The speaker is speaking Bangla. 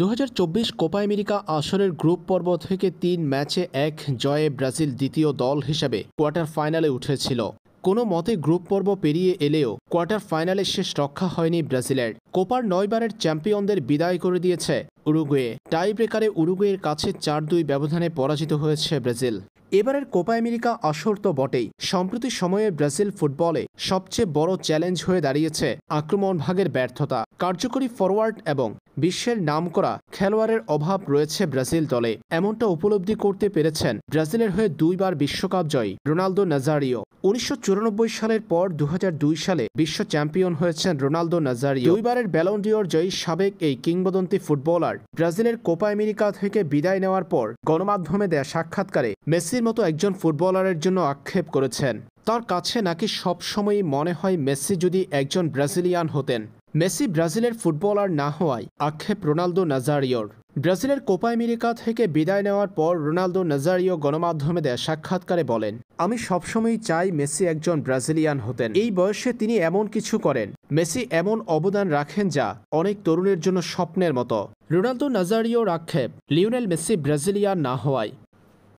2024 কোপা আমেরিকা আসরের গ্রুপ পর্ব থেকে তিন ম্যাচে এক জয়ে ব্রাজিল দ্বিতীয় দল হিসেবে কোয়ার্টার ফাইনালে উঠেছিল কোনো মতে গ্রুপ পর্ব পেরিয়ে এলেও কোয়ার্টার ফাইনালে শেষ রক্ষা হয়নি ব্রাজিলের কোপার নয়বারের চ্যাম্পিয়নদের বিদায় করে দিয়েছে উরুগুয়ে টাই ব্রেকারে উরুগুয়ের কাছে চার দুই ব্যবধানে পরাজিত হয়েছে ব্রাজিল এবারের কোপা আমেরিকা আসর তো বটেই সম্প্রতি সময়ে ব্রাজিল ফুটবলে সবচেয়ে বড় চ্যালেঞ্জ হয়ে দাঁড়িয়েছে আক্রমণ ভাগের ব্যর্থতা কার্যকরী ফরওয়ার্ড এবং বিশ্বের নামকরা খেলোয়াড়ের অভাব রয়েছে ব্রাজিল দলে এমনটা উপলব্ধি করতে পেরেছেন ব্রাজিলের হয়ে দুইবার বিশ্বকাপ জয়ী রোনালদো নাজারিও উনিশশো সালের পর দু সালে বিশ্ব চ্যাম্পিয়ন হয়েছেন রোনালদো নাজারিও দুইবারের ব্যালন্ডিওর জয়ী সাবেক এই কিংবদন্তি ফুটবলার ব্রাজিলের কোপা আমেরিকা থেকে বিদায় নেওয়ার পর গণমাধ্যমে দেয়া সাক্ষাৎকারে মেসির মতো একজন ফুটবলারের জন্য আক্ষেপ করেছেন তার কাছে নাকি সবসময়ই মনে হয় মেসি যদি একজন ব্রাজিলিয়ান হতেন মেসি ব্রাজিলের ফুটবলার না হওয়ায় আক্ষেপ রোনালদো নাজারিওর ব্রাজিলের কোপা আমেরিকা থেকে বিদায় নেওয়ার পর রোনালদো নাজারিও গণমাধ্যমে দেয়া সাক্ষাৎকারে বলেন আমি সবসময়ই চাই মেসি একজন ব্রাজিলিয়ান হতেন এই বয়সে তিনি এমন কিছু করেন মেসি এমন অবদান রাখেন যা অনেক তরুণের জন্য স্বপ্নের মতো রোনালদো নাজারিওর আক্ষেপ লিওনেল মেসি ব্রাজিলিয়ান না হওয়ায়